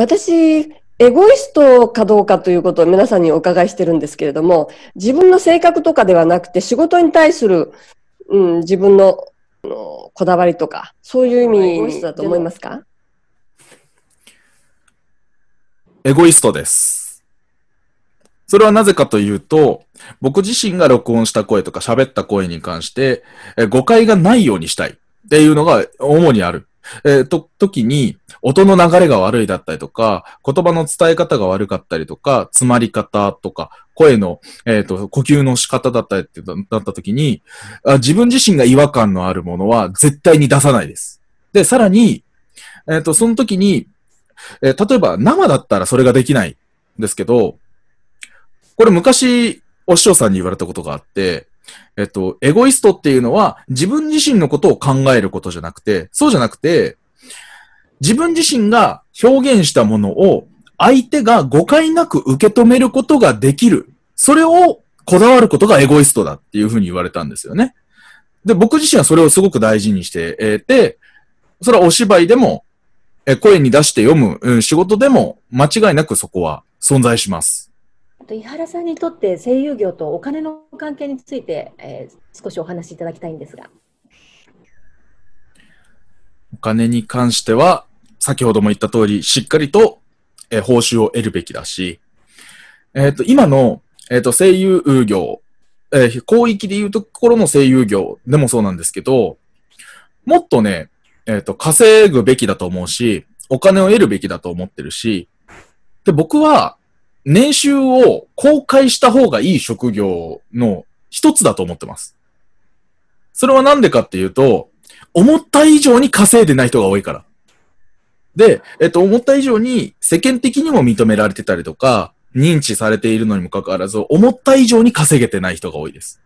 私、エゴイストかどうかということを皆さんにお伺いしてるんですけれども、自分の性格とかではなくて、仕事に対する、うん、自分のこだわりとか、そういう意味だと思いますかエゴイストです。それはなぜかというと、僕自身が録音した声とか喋った声に関して、誤解がないようにしたいっていうのが主にある。えー、と、時に、音の流れが悪いだったりとか、言葉の伝え方が悪かったりとか、詰まり方とか、声の、えっ、ー、と、呼吸の仕方だったりってなった時にあ、自分自身が違和感のあるものは絶対に出さないです。で、さらに、えっ、ー、と、その時に、え例えば生だったらそれができないんですけど、これ昔、お師匠さんに言われたことがあって、えっと、エゴイストっていうのは自分自身のことを考えることじゃなくて、そうじゃなくて、自分自身が表現したものを相手が誤解なく受け止めることができる。それをこだわることがエゴイストだっていうふうに言われたんですよね。で、僕自身はそれをすごく大事にしてて、それはお芝居でも、声に出して読む仕事でも間違いなくそこは存在します。と井原さんにとって声優業とお金の関係について、えー、少しお話しいただきたいんですが。お金に関しては、先ほども言った通り、しっかりと、えー、報酬を得るべきだし、えっ、ー、と、今の、えっ、と、声優業、えー、広域でいうところの声優業でもそうなんですけど、もっとね、えっ、と、稼ぐべきだと思うし、お金を得るべきだと思ってるし、で、僕は、年収を公開した方がいい職業の一つだと思ってます。それはなんでかっていうと、思った以上に稼いでない人が多いから。で、えっと、思った以上に世間的にも認められてたりとか、認知されているのにもかかわらず、思った以上に稼げてない人が多いです。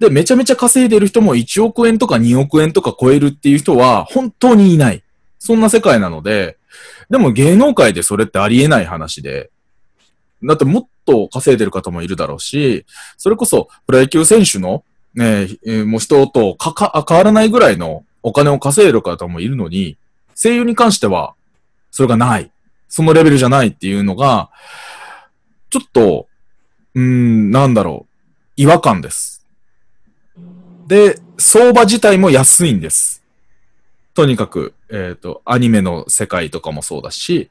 で、めちゃめちゃ稼いでる人も1億円とか2億円とか超えるっていう人は本当にいない。そんな世界なので、でも芸能界でそれってありえない話で、だってもっと稼いでる方もいるだろうし、それこそプロ野球選手の、ね、えもう人とかか変わらないぐらいのお金を稼いでる方もいるのに、声優に関しては、それがない。そのレベルじゃないっていうのが、ちょっと、うん、なんだろう、違和感です。で、相場自体も安いんです。とにかく、えっ、ー、と、アニメの世界とかもそうだし、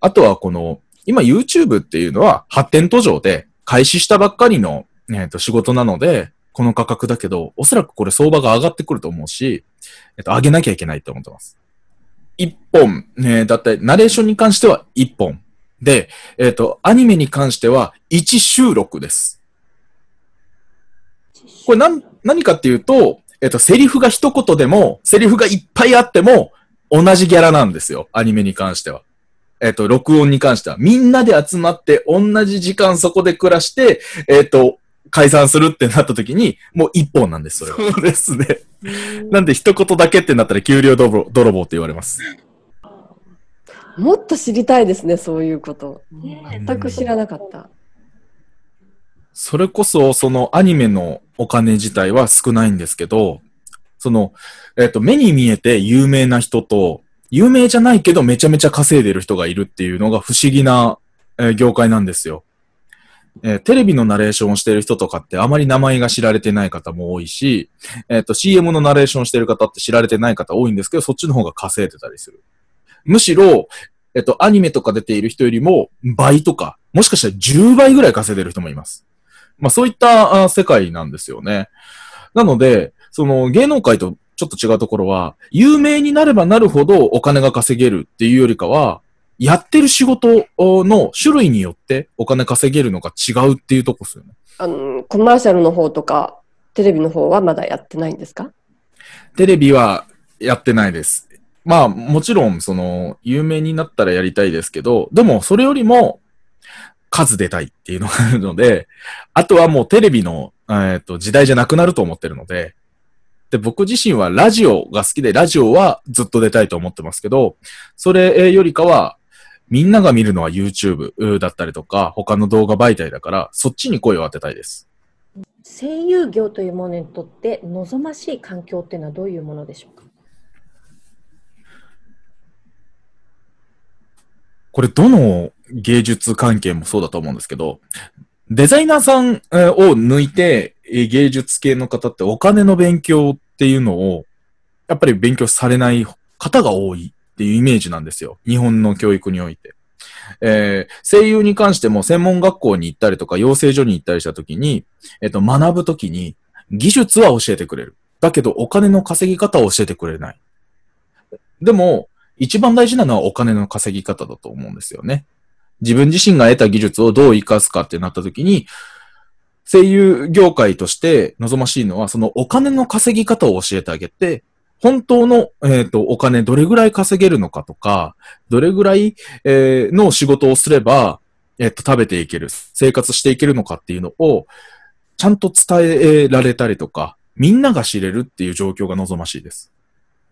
あとはこの、今 YouTube っていうのは発展途上で開始したばっかりの、えーと、仕事なので、この価格だけど、おそらくこれ相場が上がってくると思うし、えっ、ー、と、上げなきゃいけないと思ってます。一本、ね、だってナレーションに関しては一本。で、えっ、ー、と、アニメに関しては一収録です。これ何、何かっていうと、えっと、セリフが一言でも、セリフがいっぱいあっても、同じギャラなんですよ。アニメに関しては。えっ、と、録音に関しては。みんなで集まって、同じ時間そこで暮らして、えっ、と、解散するってなった時に、もう一本なんです、それは。そうですね。なんで、一言だけってなったら、給料泥棒泥棒って言われます。もっと知りたいですね、そういうこと。全く知らなかった。それこそ、そのアニメのお金自体は少ないんですけど、その、えっ、と、目に見えて有名な人と、有名じゃないけどめちゃめちゃ稼いでる人がいるっていうのが不思議な、えー、業界なんですよ。えー、テレビのナレーションをしてる人とかってあまり名前が知られてない方も多いし、えっ、ー、と CM のナレーションしてる方って知られてない方多いんですけど、そっちの方が稼いでたりする。むしろ、えっ、ー、と、アニメとか出ている人よりも倍とか、もしかしたら10倍ぐらい稼いでる人もいます。まあそういった世界なんですよね。なので、その芸能界とちょっと違うところは、有名になればなるほどお金が稼げるっていうよりかは、やってる仕事の種類によってお金稼げるのが違うっていうとこですよね。あの、コマーシャルの方とか、テレビの方はまだやってないんですかテレビはやってないです。まあ、もちろん、その、有名になったらやりたいですけど、でも、それよりも、数出たいっていうのがあるので、あとはもうテレビの、えっ、と、時代じゃなくなると思ってるので、で、僕自身はラジオが好きで、ラジオはずっと出たいと思ってますけど、それよりかは、みんなが見るのは YouTube だったりとか、他の動画媒体だから、そっちに声を当てたいです。声優業というものにとって望ましい環境っていうのはどういうものでしょうこれどの芸術関係もそうだと思うんですけど、デザイナーさんを抜いて芸術系の方ってお金の勉強っていうのを、やっぱり勉強されない方が多いっていうイメージなんですよ。日本の教育において。えー、声優に関しても専門学校に行ったりとか養成所に行ったりした時に、えっ、と、学ぶ時に技術は教えてくれる。だけどお金の稼ぎ方を教えてくれない。でも、一番大事なのはお金の稼ぎ方だと思うんですよね。自分自身が得た技術をどう活かすかってなった時に、声優業界として望ましいのは、そのお金の稼ぎ方を教えてあげて、本当の、えっ、ー、と、お金どれぐらい稼げるのかとか、どれぐらい、えー、の仕事をすれば、えっ、ー、と、食べていける、生活していけるのかっていうのを、ちゃんと伝えられたりとか、みんなが知れるっていう状況が望ましいです。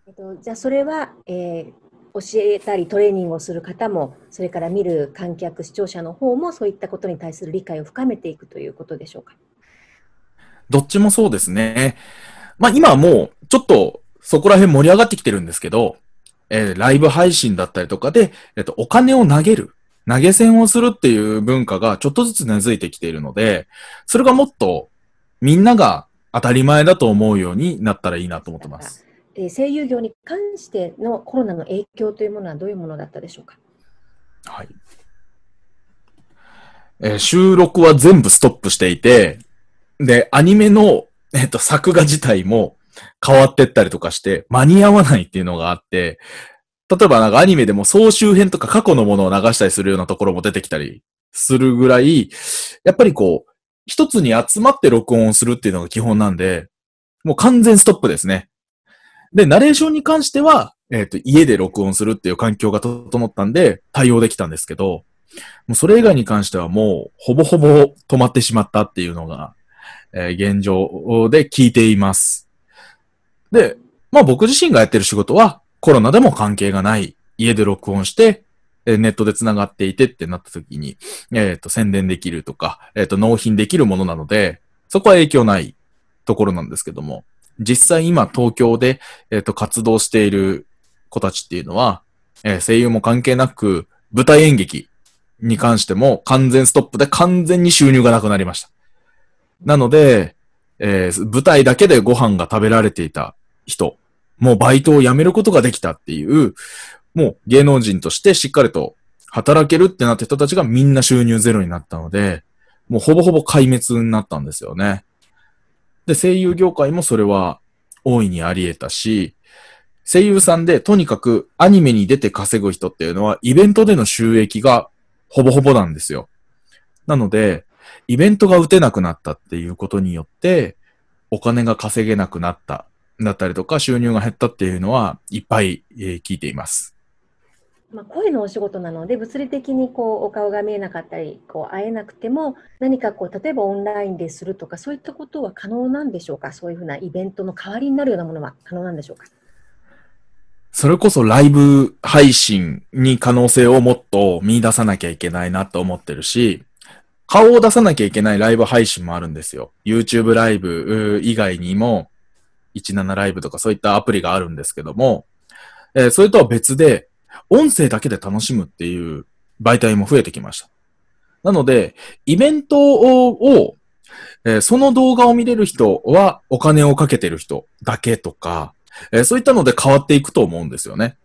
えっと、じゃあ、それは、えー、教えたりトレーニングをする方もそれから見る観客視聴者の方もそういったことに対する理解を深めていくということでしょうかどっちもそうですね。まあ今はもうちょっとそこら辺盛り上がってきてるんですけど、えー、ライブ配信だったりとかで、えっ、と、お金を投げる、投げ銭をするっていう文化がちょっとずつ根付いてきているので、それがもっとみんなが当たり前だと思うようになったらいいなと思ってます。声優業に関してのコロナの影響というものはどういうものだったでしょうか。はいえー、収録は全部ストップしていて、で、アニメの、えっと、作画自体も変わってったりとかして、間に合わないっていうのがあって、例えばなんかアニメでも総集編とか過去のものを流したりするようなところも出てきたりするぐらい、やっぱりこう、一つに集まって録音するっていうのが基本なんで、もう完全ストップですね。で、ナレーションに関しては、えっ、ー、と、家で録音するっていう環境が整ったんで、対応できたんですけど、もうそれ以外に関してはもう、ほぼほぼ止まってしまったっていうのが、えー、現状で聞いています。で、まあ僕自身がやってる仕事は、コロナでも関係がない、家で録音して、ネットで繋がっていてってなった時に、えっ、ー、と、宣伝できるとか、えっ、ー、と、納品できるものなので、そこは影響ないところなんですけども。実際今東京で、えっ、ー、と、活動している子たちっていうのは、えー、声優も関係なく、舞台演劇に関しても完全ストップで完全に収入がなくなりました。なので、えー、舞台だけでご飯が食べられていた人、もうバイトを辞めることができたっていう、もう芸能人としてしっかりと働けるってなった人たちがみんな収入ゼロになったので、もうほぼほぼ壊滅になったんですよね。で、声優業界もそれは大いにあり得たし、声優さんでとにかくアニメに出て稼ぐ人っていうのはイベントでの収益がほぼほぼなんですよ。なので、イベントが打てなくなったっていうことによって、お金が稼げなくなった、だったりとか収入が減ったっていうのはいっぱい、え聞いています。まあ、声のお仕事なので物理的にこうお顔が見えなかったりこう会えなくても何かこう例えばオンラインでするとかそういったことは可能なんでしょうかそういうふうなイベントの代わりになるようなものは可能なんでしょうかそれこそライブ配信に可能性をもっと見出さなきゃいけないなと思ってるし、顔を出さなきゃいけないライブ配信もあるんですよ。YouTube ライブ以外にも、17ライブとかそういったアプリがあるんですけども、えー、それとは別で、音声だけで楽しむっていう媒体も増えてきました。なので、イベントを、えー、その動画を見れる人はお金をかけてる人だけとか、えー、そういったので変わっていくと思うんですよね。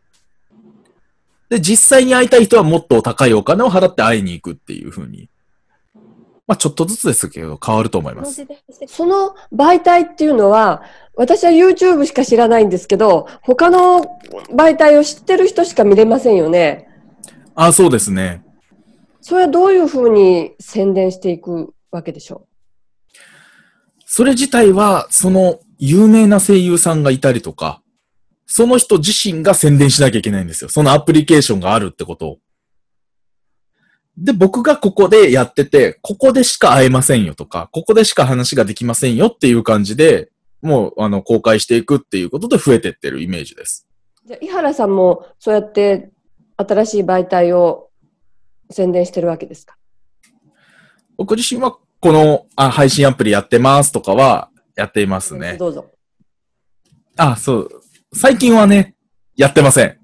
で、実際に会いたい人はもっと高いお金を払って会いに行くっていう風にまあ、ちょっとずつですけど、変わると思います。その媒体っていうのは、私は YouTube しか知らないんですけど、他の媒体を知ってる人しか見れませんよね。あ、そうですね。それはどういうふうに宣伝していくわけでしょうそれ自体は、その有名な声優さんがいたりとか、その人自身が宣伝しなきゃいけないんですよ。そのアプリケーションがあるってことを。で、僕がここでやってて、ここでしか会えませんよとか、ここでしか話ができませんよっていう感じで、もう、あの、公開していくっていうことで増えてってるイメージです。じゃ井原さんも、そうやって新しい媒体を宣伝してるわけですか僕自身は、このあ配信アプリやってますとかは、やっていますね。どうぞ。あ、そう。最近はね、やってません。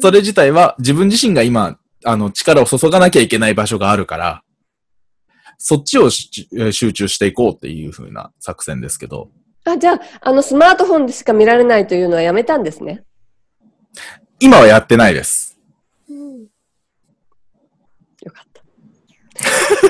それ自体は自分自身が今あの、力を注がなきゃいけない場所があるから、そっちを集中していこうっていうふうな作戦ですけど。あ、じゃあ、あの、スマートフォンでしか見られないというのはやめたんですね。今はやってないです。うん、よかった。